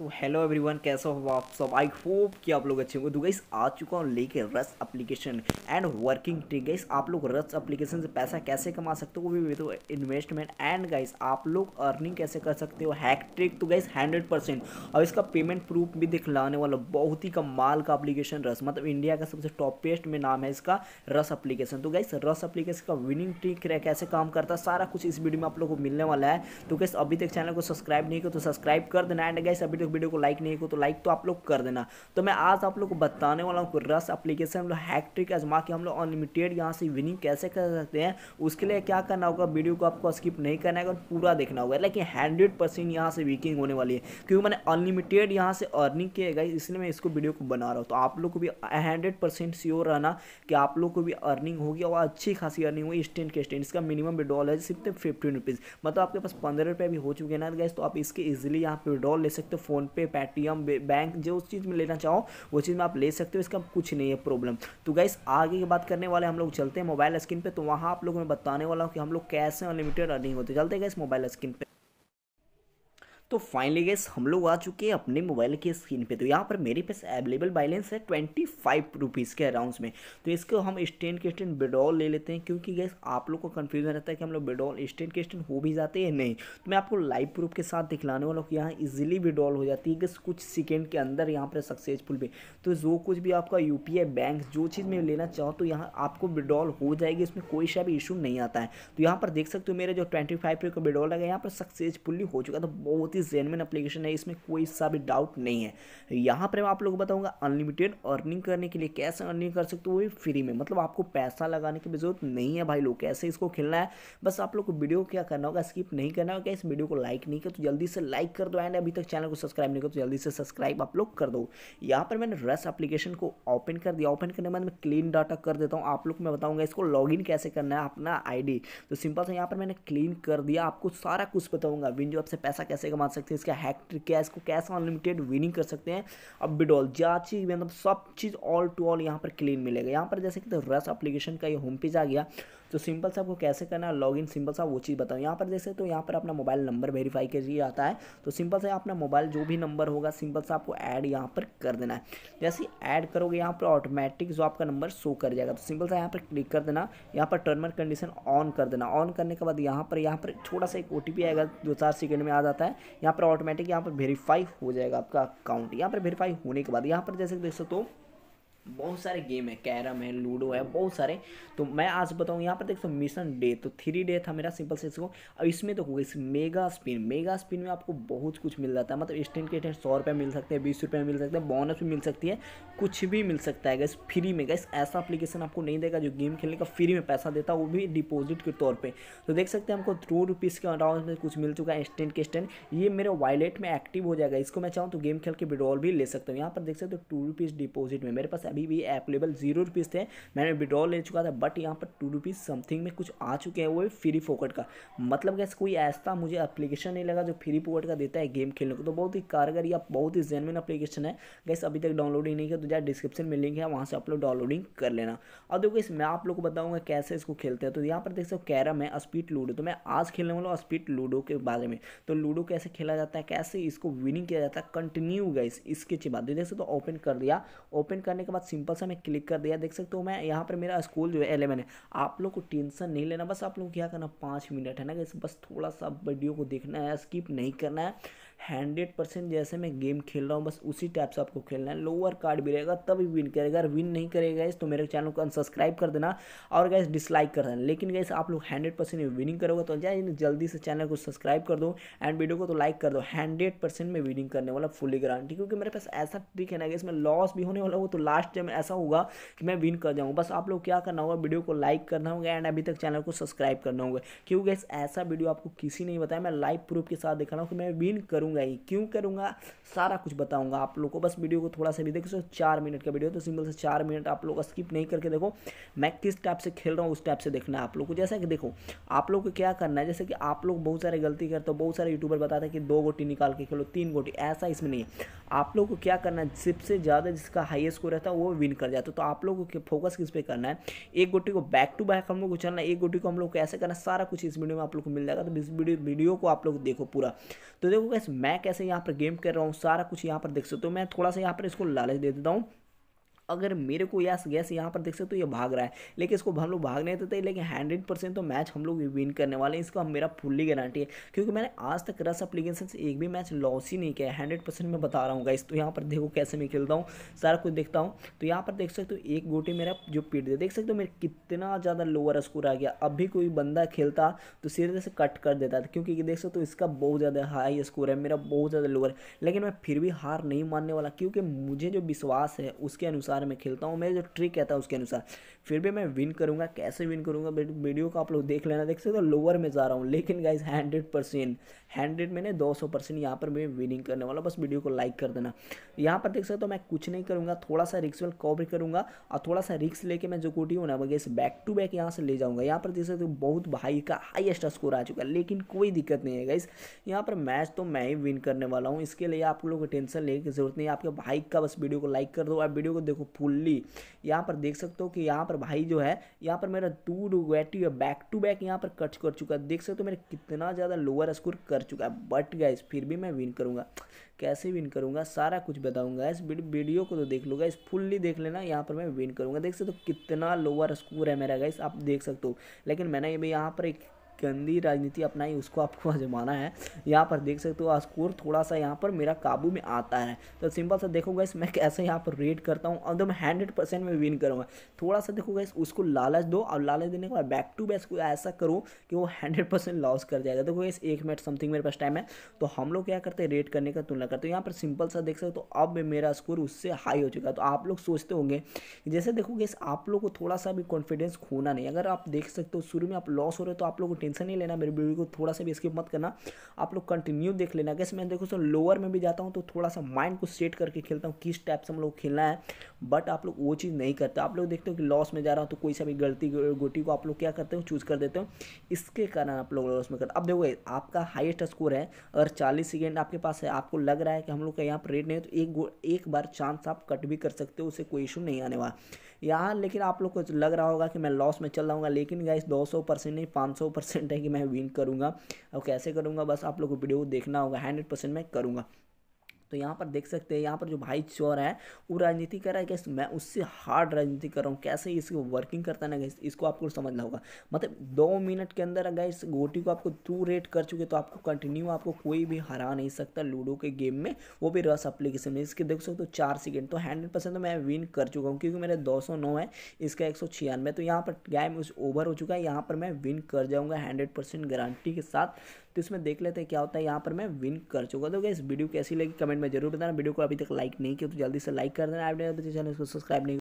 तो hello everyone कैसे हो आप सब आई होप कि आप लोग अच्छे होंगे तो गाइस आ चुका हूँ लेके रस application and working trick guys आप लोग रस एप्लीकेशन से पैसा कैसे कमा सकते हो वो भी विद तो इन्वेस्टमेंट एंड गाइस आप लोग अर्निंग कैसे कर सकते हो हैक ट्रिक तो गाइस हंड्रेड परसेंट और इसका पेमेंट प्रूफ भी दिखलाने वाला बहुत ही कमाल का अप्लीकेशन रस मतलब इंडिया का सबसे टॉपेस्ट में नाम है इसका रस अप्लीकेशन तो गाइस रस अप्लीकेशन का विनिंग ट्रिक कैसे काम करता है सारा कुछ इस वीडियो में आप लोग को मिलने वाला है तो गैस अभी तक चैनल को सब्सक्राइब नहीं किया तो सब्सक्राइब कर देना एंड गाइस अभी तक लोग वीडियो को लाइक नहीं को तो लाइक तो आप लोग कर देना तो मैं आज आप लोग को बताने वाला हूँ रस एप्लीकेशन हम लोग हैक्ट्रिक आजमा के हम लोग अनलिमिटेड यहाँ से विनिंग कैसे कर सकते हैं उसके लिए क्या करना होगा वीडियो को आपको स्किप नहीं करना है पूरा देखना होगा लेकिन हंड्रेड परसेंट यहाँ से वीकिंग होने वाली है क्योंकि मैंने अनलिमिटेड यहाँ से अर्निंग किया गई इसलिए मैं इसको वीडियो को बना रहा हूँ तो आप लोग को भी हंड्रेड परसेंट श्योर रहना कि आप लोग को भी अर्निंग होगी और अच्छी खासी अर्निंग होगी स्टैंड के स्टैंड इसका मिनिमम विड्रॉल है सिर्फ फिफ्टीन रुपीज़ मतलब आपके पास पंद्रह रुपये भी हो चुके हैं ना गैस तो आप इसके ईजिली यहाँ पर विड्रॉल ले सकते हो फ़ोनपे पेटीएम बैंक जो उस चीज़ में लेना चाहो वो चीज़ में आप ले सकते हो इसका कुछ नहीं है प्रॉब्लम तो गाइस आगे की बात करने वाले हम लोग चलते हैं मोबाइल स्क्रीन पर तो वहाँ आप लोग मैं बताने वाला हूँ कि हम लोग कैसे अनलिमिटेड अर्निंग होते चलते गए मोबाइल स्क्रीन पर तो फाइनली गैस हम लोग आ चुके हैं अपने मोबाइल के स्क्रीन पे तो यहाँ पर मेरे पास अवेलेबल बैलेंस है ट्वेंटी फाइव रुपीज़ के अराउंड में तो इसको हम स्टेन के स्टेन विड्रॉल ले लेते हैं क्योंकि गैस आप लोग को कन्फ्यूजन रहता है कि हम लोग विड्रॉल स्टेन के स्टेन हो भी जाते हैं नहीं तो मैं आपको लाइव प्रूफ के साथ दिखलाने वाला हूँ यहाँ ईजिली विड्रॉल हो जाती है गैस कुछ सेकेंड के अंदर यहाँ पर सक्सेसफुल भी तो जो कुछ भी आपका यू बैंक जो चीज़ में लेना चाहूँ तो यहाँ आपको विड्रॉल हो जाएगी उसमें कोई सा भी इशू नहीं आता है तो यहाँ पर देख सकते हो मेरे जो ट्वेंटी फाइव का विड्रॉल है यहाँ पर सक्सेसफुली हो चुका था तो बहुत ही की जेनविन अप्लीकेशन है इसमें कोई सा भी डाउट नहीं है यहाँ पर मैं आप लोगों को बताऊँगा अनलिमिटेड अर्निंग करने के लिए कैसे अर्निंग कर सकते हो वो फ्री में मतलब आपको पैसा लगाने की जरूरत नहीं है भाई लोग कैसे इसको खेलना है बस आप लोग को वीडियो क्या करना होगा स्किप नहीं करना होगा इस वीडियो को लाइक नहीं किया तो जल्दी से लाइक कर दो एंड अभी तक चैनल को सब्सक्राइब नहीं कर तो जल्दी से सब्सक्राइब आप लोग कर दो यहाँ पर मैंने रस अप्लीकेशन को ओपन कर दिया ओपन करने के बाद मैं क्लीन डाटा कर देता हूँ आप लोग मैं बताऊँगा इसको लॉगिन कैसे करना है अपना आईडी तो सिंपल से यहाँ पर मैंने क्लीन कर दिया आपको सारा कुछ बताऊँगा विंडो ऐप से पैसा कैसे कमा सकते हैं इसका हैक्ट्रिक कैश इसको कैसे अनलिमिटेड विनिंग कर सकते हैं अब बिडॉल जाची मतलब सब चीज़ ऑल टू ऑल यहाँ पर क्लीन मिलेगा यहाँ पर जैसे कि तो रस अप्लीकेशन का ये होम पेज आ गया तो सिंपल सा आपको कैसे करना है इन सिंपल सा वो चीज़ बताओ यहाँ पर देख सकते हो तो यहाँ पर अपना मोबाइल नंबर वेरीफाई के लिए आता है तो सिंपल से अपना मोबाइल जो भी नंबर होगा सिंपल सा आपको ऐड यहाँ पर कर देना है जैसे ऐड करोगे यहाँ पर ऑटोमेटिक जो आपका नंबर शो कर जाएगा तो सिंपल सा यहाँ पर क्लिक कर देना यहाँ पर टर्म एंड कंडीशन ऑन कर देना ऑन करने के बाद यहाँ पर यहाँ पर छोटा सा एक ओ आएगा दो चार सेकेंड में आ जाता है यहाँ पर ऑटोमेटिक यहाँ पर वेरीफाई हो जाएगा आपका अकाउंट यहाँ पर वेरीफाई होने के बाद यहाँ पर जैसे देख सकते हो बहुत सारे गेम है कैरम है लूडो है बहुत सारे तो मैं आज बताऊँ यहाँ पर देखो मिशन डे तो थ्री डे था मेरा सिंपल से इसको अब इसमें तो इस मेगा स्पिन मेगा स्पिन में आपको बहुत कुछ मिल जाता है मतलब स्टैंड के स्टैंड सौ रुपये मिल सकते हैं बीस रुपये मिल सकते हैं बोनस भी मिल सकती है कुछ भी मिल सकता है गैस फ्री में गैस ऐसा अप्लीकेशन आपको नहीं देगा जो गेम खेलने का फ्री में पैसा देता है वो भी डिपोजिट के तौर पर तो देख सकते हैं हमको दो रुपीज़ के अराउंड में कुछ मिल चुका है स्टैंड के स्टैंड ये मेरे वॉलेट में एक्टिव हो जाएगा इसको मैं चाहूँ तो गेम खेल के विड्रॉल भी ले सकता हूँ यहाँ पर देख सकते हो टू रुपीज़ डिपोजिट में मेरे पास अभी भी अवेलेबल जीरो रुपीज़ थे मैंने विड्रॉ ले चुका था बट यहाँ पर टू रुपीज़ समथिंग में कुछ आ चुके हैं वो फ्री फोकट का मतलब कैसे कोई ऐसा मुझे एप्लीकेशन नहीं लगा जो फ्री फोकट का देता है गेम खेलने को तो बहुत ही कारगर या बहुत ही जेनविन अप्लीकेशन है गैस अभी तक डाउनलोडिंग नहीं किया तो जहाँ डिस्क्रिप्शन में लिंक है वहाँ से आप लोग डाउनलोडिंग कर लेना और देखो इस मैं आप लोग को बताऊँगा कैसे इसको खेलते हैं तो यहाँ पर देख सकते हो कैरम है स्पीड लूडो तो मैं आज खेलने वाला हूँ स्पीड लूडो के बारे में तो लूडो कैसे खेला जाता है कैसे इसको विनिंग किया जाता है कंटिन्यू गाइस इसके बाद देख सकते हो ओपन कर दिया ओपन करने के बहुत सिंपल सा मैं क्लिक कर दिया देख सकते हो मैं यहाँ पर मेरा स्कूल जो है एलेवन है आप लोग को टेंशन नहीं लेना बस आप लोग क्या करना पाँच मिनट है ना बस थोड़ा सा वीडियो को देखना है स्किप नहीं करना है हंड्रेड परसेंट जैसे मैं गेम खेल रहा हूँ बस उसी टाइप से आपको खेलना है लोअर कार्ड भी रहेगा तभी विन करेगा अगर विन नहीं करेगा इस तो मेरे चैनल को अनसब्सक्राइब कर देना और गैस डिसलाइक कर देना लेकिन गैस आप लोग हंड्रेड परसेंट विनिंग करोगे तो जाए जल्दी से चैनल को सब्सक्राइब कर दो एंड वीडियो को तो लाइक कर दो हंड्रेड परसेंट में विनिंग करने वाला फुली गारंटी क्योंकि मेरे पास ऐसा ट्रिक है ना गैस मैं लॉस भी होने वाला हूँ तो लास्ट टाइम ऐसा होगा कि मैं विन कर जाऊँगा बस आप लोग क्या करना होगा वीडियो को लाइक करना होगा एंड अभी तक चैनल को सब्सक्राइब करना होगा क्योंकि गैस ऐसा वीडियो आपको किसी नहीं बताया मैं लाइव प्रूफ के साथ दिखा रहा हूँ कि मैं विन करूँ करूँगा ही क्यों करूँगा सारा कुछ बताऊँगा आप लोग को बस वीडियो को थोड़ा सा भी देखो चार मिनट का वीडियो तो सिंपल से चार मिनट आप लोग स्किप नहीं करके देखो मैं किस टाइप से खेल रहा हूँ उस टाइप से देखना है आप लोग को जैसा कि देखो आप लोग को क्या करना है जैसे कि आप लोग बहुत सारे गलती करते हो बहुत सारे यूट्यूबर बताते हैं कि दो गोटी निकाल के खेलो तीन गोटी ऐसा इसमें नहीं है आप लोग को क्या करना है सबसे ज़्यादा जिसका हाईएस्ट स्कोर रहता है वो विन कर जाता है तो आप लोग को फोकस किस पे करना है एक गोटी को बैक टू बैक हम लोग को चलना है एक गोटी को हम लोग को ऐसे करना सारा कुछ इस वीडियो में आप लोग को मिल जाएगा तो इस वीडियो वीडियो को आप लोग देखो पूरा तो देखो कैसे मैं कैसे यहाँ पर गेम कर रहा हूँ सारा कुछ यहाँ पर देख सकते हो मैं थोड़ा सा यहाँ पर इसको लालच दे देता हूँ अगर मेरे को यस गैस यहाँ पर देख सकते हो तो ये भाग रहा है लेकिन इसको हम लोग भाग नहीं देते लेकिन हंड्रेड परसेंट तो मैच हम लोग विन करने वाले हैं इसका मेरा फुल्ली गारंटी है क्योंकि मैंने आज तक रस अप्लीकेशन से एक भी मैच लॉस ही नहीं किया हंड्रेड परसेंट मैं बता रहा हूँ गाइस तो यहाँ पर देखो कैसे मैं खेलता हूँ सारा कुछ देखता हूँ तो यहाँ पर देख सकते हो एक गोटी मेरा जो पीट दे देख सकते हो मेरा कितना ज़्यादा लोअर स्कोर आ गया अब भी कोई बंदा खेलता तो सीधे से कट कर देता था क्योंकि देख सकते हो इसका बहुत ज़्यादा हाई स्कोर है मेरा बहुत ज़्यादा लोअर लेकिन मैं फिर भी हार नहीं मानने वाला क्योंकि मुझे जो विश्वास है उसके अनुसार अनुसार मैं खेलता हूँ मेरा जो ट्रिक कहता है उसके अनुसार फिर भी मैं विन करूँगा कैसे विन करूँगा वीडियो को आप लोग देख लेना देख सकते हो लोअर में जा रहा हूँ लेकिन गाइज हंड्रेड परसेंट हंड्रेड मैंने दो सौ परसेंट यहाँ पर मैं विनिंग करने वाला बस वीडियो को लाइक कर देना यहाँ पर देख सकते हो मैं कुछ नहीं करूँगा थोड़ा सा रिक्स वेल कवर करूँगा और थोड़ा सा रिक्स लेके मैं जो कोटी हूँ ना गैस बैक टू बैक यहाँ से ले जाऊँगा यहाँ पर देख सकते हो बहुत भाई का हाइस्ट स्कोर आ चुका है लेकिन कोई दिक्कत नहीं है गाइज यहाँ पर मैच तो मैं ही विन करने वाला हूँ इसके लिए आप लोगों को टेंशन लेने की जरूरत नहीं है आपके भाई का बस वीडियो को लाइक कर दो आप वीडियो को देखो देखो फुल्ली यहाँ पर देख सकते हो कि यहाँ पर भाई जो है यहाँ पर मेरा टू डुगैटी बैक टू बैक यहाँ पर कट कर चुका है देख सकते हो मेरा कितना ज़्यादा लोअर स्कोर कर चुका है बट गया फिर भी मैं विन करूँगा कैसे विन करूँगा सारा कुछ बताऊँगा इस वीडियो को तो देख लूँगा इस फुल्ली देख लेना यहाँ पर मैं विन करूँगा देख सकते हो कितना लोअर स्कोर है मेरा गाइस आप देख सकते हो लेकिन मैंने भी यहाँ पर एक गंदी राजनीति अपनाई उसको आपको आजमाना है यहाँ पर देख सकते हो स्कोर थोड़ा सा यहाँ पर मेरा काबू में आता है तो सिंपल सा देखोगा इस मैं कैसे यहाँ पर रेड करता हूँ एकदम हंड्रेड परसेंट में विन करूँगा थोड़ा सा देखोगा इस उसको लालच दो और लालच देने के बाद बैक टू बैक ऐसा करो कि वो हंड्रेड परसेंट लॉस कर जाएगा देखो इस एक मिनट समथिंग मेरे पास टाइम है तो हम लोग क्या करते हैं रेड करने का तुलना करते हो यहाँ पर सिंपल सा देख सकते हो अब मेरा स्कोर उससे हाई हो चुका है तो आप लोग सोचते होंगे जैसे देखोगे आप लोग को थोड़ा सा भी कॉन्फिडेंस खोना नहीं अगर आप देख सकते हो शुरू में आप लॉस हो रहे हो तो आप लोग को टेंशन नहीं लेना मेरे वीडियो को थोड़ा सा भी स्किप मत करना आप लोग कंटिन्यू देख लेना कैसे मैं देखो सर लोअर में भी जाता हूँ तो थोड़ा सा माइंड को सेट करके खेलता हूँ किस टाइप से हम लोग खेलना है बट आप लोग वो चीज़ नहीं करते आप लोग देखते हो कि लॉस में जा रहा हूँ तो कोई सा भी गलती गोटी को आप लोग क्या करते हो चूज़ कर देते हो इसके कारण आप लोग लॉस में करते अब देखो आपका हाइस्ट स्कोर है अगर चालीस सेकेंड आपके पास है आपको लग रहा है कि हम लोग का यहाँ पर रेट नहीं है तो एक एक बार चांस आप कट भी कर सकते हो उसे कोई इशू नहीं आने वाला यहाँ लेकिन आप लोग को लग रहा होगा कि मैं लॉस में चल रहा लेकिन गाइस 200 परसेंट नहीं 500 परसेंट परसेंट है कि मैं विन करूँगा और कैसे करूँगा बस आप लोग को वीडियो देखना होगा हंड्रेड परसेंट मैं करूँगा तो यहाँ पर देख सकते हैं यहाँ पर जो भाई चोर है वो राजनीति कर रहा है कैसे मैं उससे हार्ड राजनीति कर रहा हूँ कैसे इसको वर्किंग करता है ना गैस इसको आपको समझना होगा मतलब दो मिनट के अंदर अगर इस गोटी को आपको टू रेट कर चुके तो आपको कंटिन्यू आपको कोई भी हरा नहीं सकता लूडो के गेम में वो भी रस अप्लीकेशन में इसके देख सकते हो चार सेकेंड तो हंड्रेड परसेंट तो मैं विन कर चुका हूँ क्योंकि मेरे दो सौ नौ है इसका एक सौ छियानवे तो यहाँ पर गैम उस ओवर हो चुका है यहाँ पर मैं विन कर जाऊँगा हंड्रेड परसेंट गारंटी के साथ तो इसमें देख लेते हैं क्या होता है यहाँ पर मैं विन कर चुका तो क्या इस वीडियो कैसी लगी कमेंट में जरूर बताना वीडियो को अभी तक लाइक नहीं किया तो जल्दी से लाइक कर देना आपने चैनल तो को सब्सक्राइब नहीं